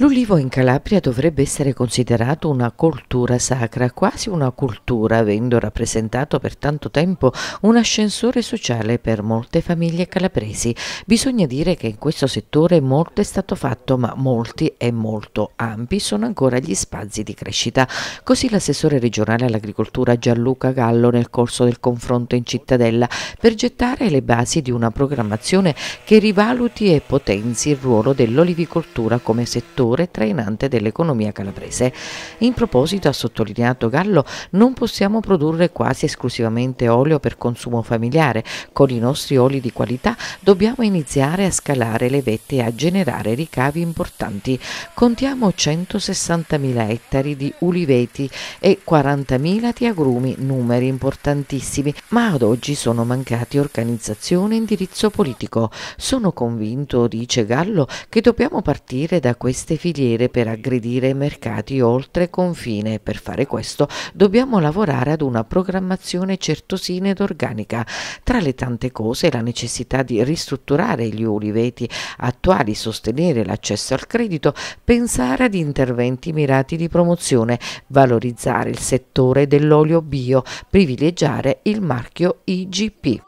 L'ulivo in Calabria dovrebbe essere considerato una coltura sacra, quasi una cultura, avendo rappresentato per tanto tempo un ascensore sociale per molte famiglie calabresi. Bisogna dire che in questo settore molto è stato fatto, ma molti e molto ampi sono ancora gli spazi di crescita. Così l'assessore regionale all'agricoltura Gianluca Gallo nel corso del confronto in cittadella per gettare le basi di una programmazione che rivaluti e potenzi il ruolo dell'olivicoltura come settore motore trainante dell'economia calabrese. In proposito, ha sottolineato Gallo, non possiamo produrre quasi esclusivamente olio per consumo familiare. Con i nostri oli di qualità dobbiamo iniziare a scalare le vette e a generare ricavi importanti. Contiamo 160.000 ettari di uliveti e 40.000 di agrumi, numeri importantissimi, ma ad oggi sono mancati organizzazione e indirizzo politico. Sono convinto, dice Gallo, che dobbiamo partire da queste filiere per aggredire i mercati oltre confine. Per fare questo dobbiamo lavorare ad una programmazione certosina ed organica. Tra le tante cose la necessità di ristrutturare gli oliveti attuali, sostenere l'accesso al credito, pensare ad interventi mirati di promozione, valorizzare il settore dell'olio bio, privilegiare il marchio IGP.